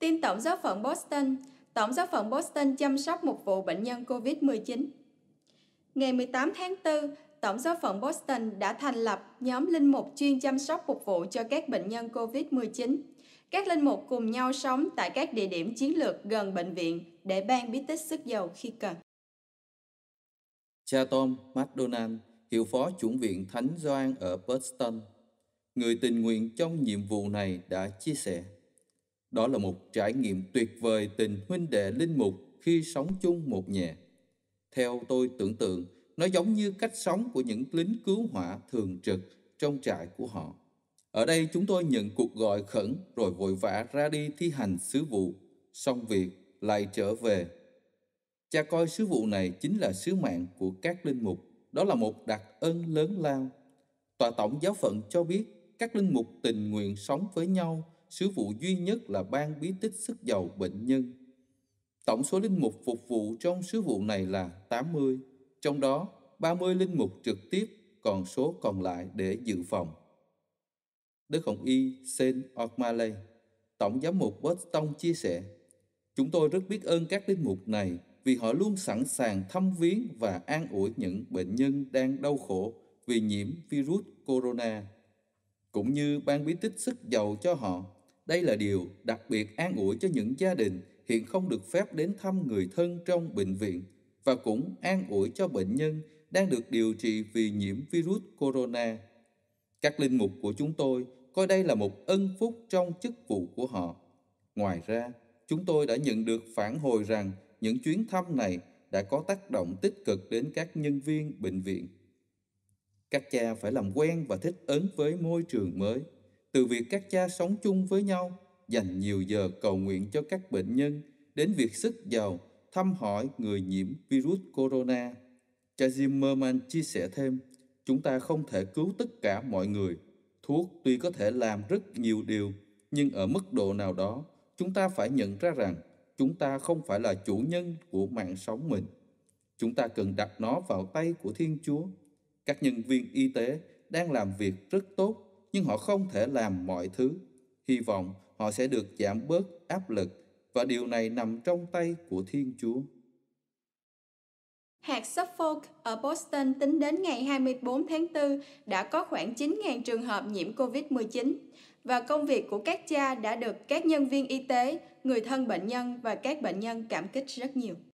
Tin Tổng giáo phận Boston, Tổng giáo phận Boston chăm sóc một vụ bệnh nhân COVID-19. Ngày 18 tháng 4, Tổng giáo phận Boston đã thành lập nhóm linh mục chuyên chăm sóc phục vụ cho các bệnh nhân COVID-19. Các linh mục cùng nhau sống tại các địa điểm chiến lược gần bệnh viện để ban bí tích sức dầu khi cần. Cha Tom McDonald, hiệu phó chủng viện Thánh Gioan ở Boston, người tình nguyện trong nhiệm vụ này đã chia sẻ. Đó là một trải nghiệm tuyệt vời tình huynh đệ linh mục khi sống chung một nhà. Theo tôi tưởng tượng, nó giống như cách sống của những lính cứu hỏa thường trực trong trại của họ. Ở đây chúng tôi nhận cuộc gọi khẩn rồi vội vã ra đi thi hành sứ vụ, xong việc lại trở về. Cha coi sứ vụ này chính là sứ mạng của các linh mục, đó là một đặc ân lớn lao. Tòa tổng giáo phận cho biết các linh mục tình nguyện sống với nhau sứ vụ duy nhất là ban bí tích sức dầu bệnh nhân. Tổng số linh mục phục vụ trong sứ vụ này là 80, trong đó 30 linh mục trực tiếp, còn số còn lại để dự phòng. Đức Hồng Y Saint O'Malley, Tổng giám mục Boston chia sẻ, Chúng tôi rất biết ơn các linh mục này vì họ luôn sẵn sàng thăm viếng và an ủi những bệnh nhân đang đau khổ vì nhiễm virus corona, cũng như ban bí tích sức giàu cho họ đây là điều đặc biệt an ủi cho những gia đình hiện không được phép đến thăm người thân trong bệnh viện và cũng an ủi cho bệnh nhân đang được điều trị vì nhiễm virus corona. Các linh mục của chúng tôi coi đây là một ân phúc trong chức vụ của họ. Ngoài ra, chúng tôi đã nhận được phản hồi rằng những chuyến thăm này đã có tác động tích cực đến các nhân viên bệnh viện. Các cha phải làm quen và thích ứng với môi trường mới từ việc các cha sống chung với nhau, dành nhiều giờ cầu nguyện cho các bệnh nhân, đến việc sức giàu, thăm hỏi người nhiễm virus corona. Cha Zimmerman chia sẻ thêm, chúng ta không thể cứu tất cả mọi người. Thuốc tuy có thể làm rất nhiều điều, nhưng ở mức độ nào đó, chúng ta phải nhận ra rằng chúng ta không phải là chủ nhân của mạng sống mình. Chúng ta cần đặt nó vào tay của Thiên Chúa. Các nhân viên y tế đang làm việc rất tốt nhưng họ không thể làm mọi thứ. Hy vọng họ sẽ được giảm bớt áp lực và điều này nằm trong tay của Thiên Chúa. Hạt Suffolk ở Boston tính đến ngày 24 tháng 4 đã có khoảng 9.000 trường hợp nhiễm COVID-19 và công việc của các cha đã được các nhân viên y tế, người thân bệnh nhân và các bệnh nhân cảm kích rất nhiều.